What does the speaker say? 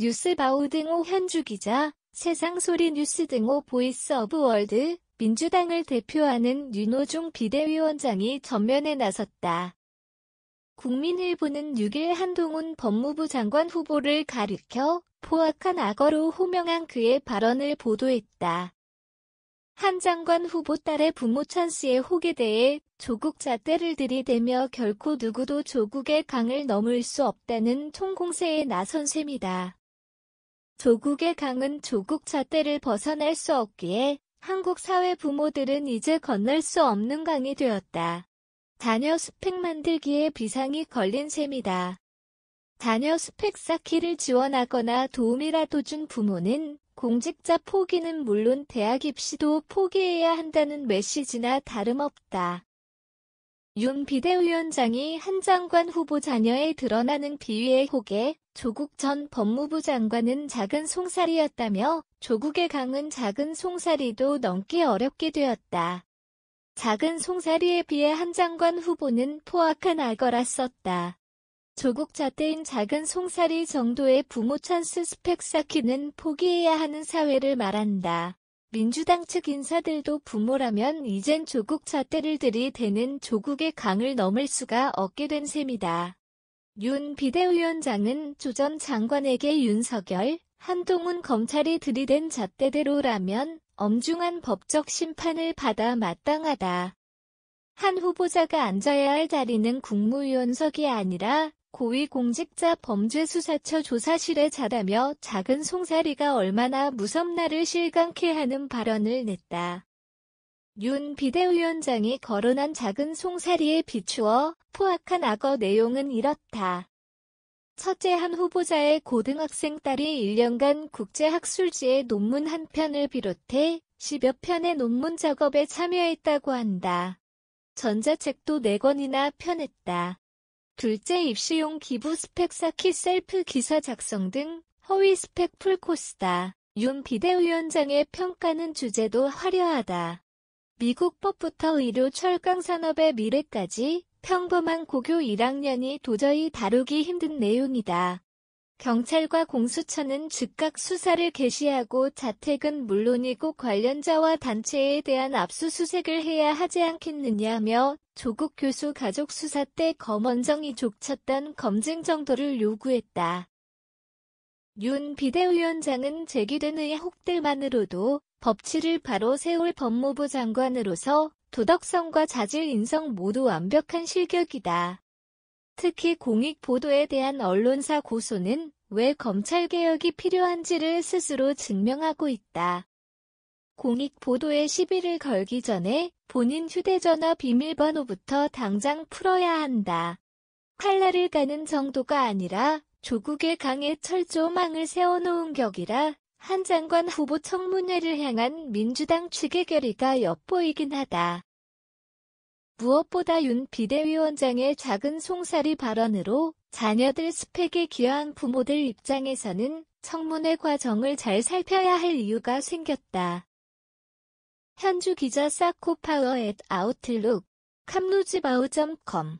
뉴스바우 등호 현주 기자, 세상소리 뉴스 등호 보이스 오브 월드, 민주당을 대표하는 윤호중 비대위원장이 전면에 나섰다. 국민일보는 6일 한동훈 법무부 장관 후보를 가리켜 포악한 악어로 호명한 그의 발언을 보도했다. 한 장관 후보 딸의 부모 찬 씨의 혹에 대해 조국 잣대를 들이대며 결코 누구도 조국의 강을 넘을 수 없다는 총공세에 나선 셈이다. 조국의 강은 조국 잣대를 벗어날 수 없기에 한국 사회 부모들은 이제 건널 수 없는 강이 되었다. 단녀 스펙 만들기에 비상이 걸린 셈이다. 단녀 스펙 쌓기를 지원하거나 도움이라도 준 부모는 공직자 포기는 물론 대학 입시도 포기해야 한다는 메시지나 다름없다. 윤 비대위원장이 한 장관 후보 자녀에 드러나는 비위의 혹에 조국 전 법무부 장관은 작은 송사리였다며 조국의 강은 작은 송사리도 넘기 어렵게 되었다. 작은 송사리에 비해 한 장관 후보는 포악한 악어라 썼다. 조국 자태인 작은 송사리 정도의 부모 찬스 스펙 쌓기는 포기해야 하는 사회를 말한다. 민주당 측 인사들도 부모라면 이젠 조국 잣대를 들이대는 조국의 강을 넘을 수가 없게 된 셈이다. 윤 비대위원장은 조전 장관에게 윤석열, 한동훈 검찰이 들이댄 잣대대로라면 엄중한 법적 심판을 받아 마땅하다. 한 후보자가 앉아야 할 자리는 국무위원석이 아니라 고위공직자 범죄수사처 조사실에 자라며 작은 송사리가 얼마나 무섭나를 실감케 하는 발언을 냈다. 윤 비대위원장이 거론한 작은 송사리에 비추어 포악한 악어 내용은 이렇다. 첫째 한 후보자의 고등학생 딸이 1년간 국제학술지의 논문 한 편을 비롯해 10여 편의 논문 작업에 참여했다고 한다. 전자책도 4권이나 편했다. 둘째 입시용 기부 스펙 쌓기 셀프 기사 작성 등 허위 스펙 풀코스다. 윤 비대위원장의 평가는 주제도 화려하다. 미국법부터 의료 철강 산업의 미래까지 평범한 고교 1학년이 도저히 다루기 힘든 내용이다. 경찰과 공수처는 즉각 수사를 개시하고 자택은 물론이고 관련자와 단체에 대한 압수수색을 해야 하지 않겠느냐며 조국 교수 가족 수사 때 검언정이 족쳤던 검증 정도를 요구했다. 윤 비대위원장은 제기된 의혹들만으로도 법치를 바로 세울 법무부 장관으로서 도덕성과 자질 인성 모두 완벽한 실격이다. 특히 공익 보도에 대한 언론사 고소는 왜 검찰개혁이 필요한지를 스스로 증명하고 있다. 공익 보도에 시비를 걸기 전에 본인 휴대전화 비밀번호부터 당장 풀어야 한다. 칼날을 가는 정도가 아니라 조국의 강에 철조망을 세워놓은 격이라 한 장관 후보 청문회를 향한 민주당 측의 결의가 엿보이긴 하다. 무엇보다 윤 비대위원장의 작은 송사리 발언으로 자녀들 스펙에 기여한 부모들 입장에서는 청문회 과정을 잘 살펴야 할 이유가 생겼다. 현주 기자 사코파워 앳 아웃룩 캄루지바우.com